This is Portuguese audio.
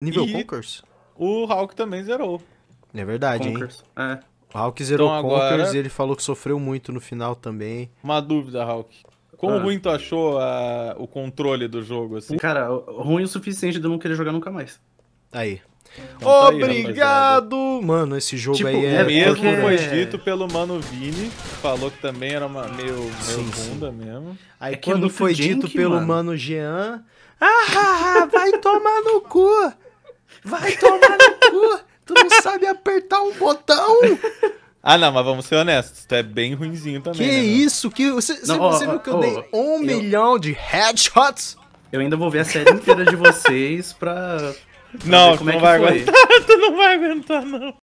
Nível e O Hulk também zerou. É verdade, hein? É. O Hulk zerou então, Conquers agora... e ele falou que sofreu muito no final também. Uma dúvida, Hulk. Como ah. ruim tu achou a... Ah, o controle do jogo, assim? Cara, ruim o suficiente de eu não querer jogar nunca mais. Aí. Então, Obrigado! Tá aí, mano, esse jogo tipo, aí é. é mesmo porque... foi dito pelo Mano Vini, falou que também era uma, meio, meio sim, bunda sim. mesmo. Aí é, é quando foi dito pelo mano, mano Jean. Ah, vai apertar um botão. Ah, não, mas vamos ser honestos, tu é bem ruinzinho também. Que né, isso, que. Você, não, você, oh, viu que eu dei um eu... milhão de headshots? Eu ainda vou ver a série inteira de vocês pra. pra não, tu é não é vai aguentar, tu não vai aguentar, não.